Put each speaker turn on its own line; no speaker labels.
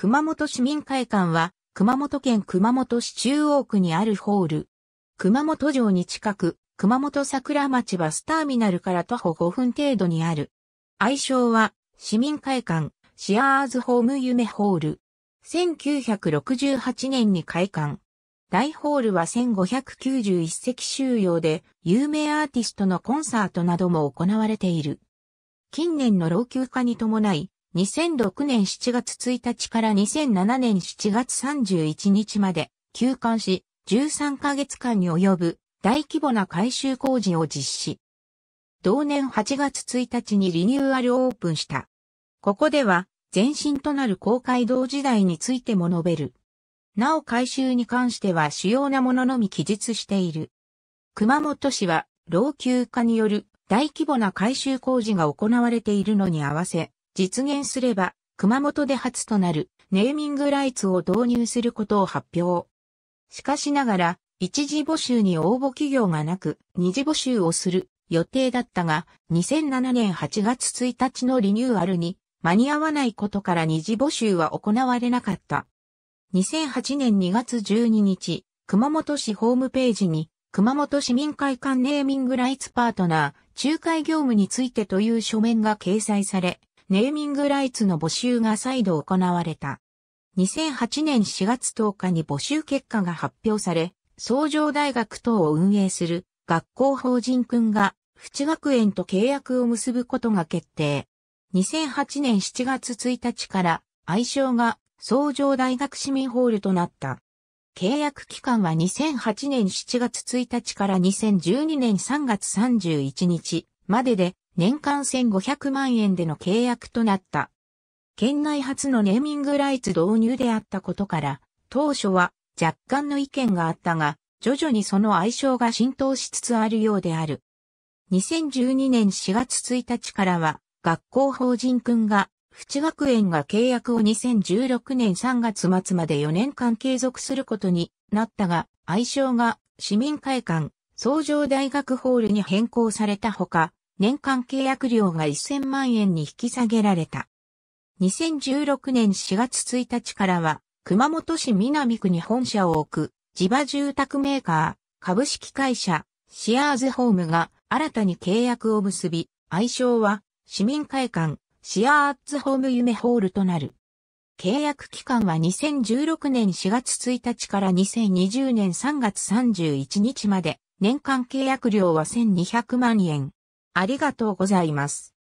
熊本市民会館は、熊本県熊本市中央区にあるホール。熊本城に近く、熊本桜町バスターミナルから徒歩5分程度にある。愛称は、市民会館、シアーズホーム夢ホール。1968年に開館。大ホールは1591席収容で、有名アーティストのコンサートなども行われている。近年の老朽化に伴い、2006年7月1日から2007年7月31日まで休館し、13ヶ月間に及ぶ大規模な改修工事を実施。同年8月1日にリニューアルオープンした。ここでは前身となる公会堂時代についても述べる。なお改修に関しては主要なもののみ記述している。熊本市は老朽化による大規模な改修工事が行われているのに合わせ、実現すれば、熊本で初となるネーミングライツを導入することを発表。しかしながら、一次募集に応募企業がなく、二次募集をする予定だったが、2007年8月1日のリニューアルに間に合わないことから二次募集は行われなかった。2008年2月12日、熊本市ホームページに、熊本市民会館ネーミングライツパートナー、仲介業務についてという書面が掲載され、ネーミングライツの募集が再度行われた。2008年4月10日に募集結果が発表され、創業大学等を運営する学校法人君が、淵学園と契約を結ぶことが決定。2008年7月1日から愛称が創業大学市民ホールとなった。契約期間は2008年7月1日から2012年3月31日までで年間1500万円での契約となった。県内初のネーミングライツ導入であったことから、当初は若干の意見があったが、徐々にその愛称が浸透しつつあるようである。2012年4月1日からは、学校法人くんが、淵学園が契約を2016年3月末まで4年間継続することになったが、愛称が市民会館、創上大学ホールに変更されたほか、年間契約料が1000万円に引き下げられた。2016年4月1日からは、熊本市南区に本社を置く、地場住宅メーカー、株式会社、シアーズホームが新たに契約を結び、愛称は、市民会館、シアーズホーム夢ホールとなる。契約期間は2016年4月1日から2020年3月31日まで、年間契約料は1200万円。ありがとうございます。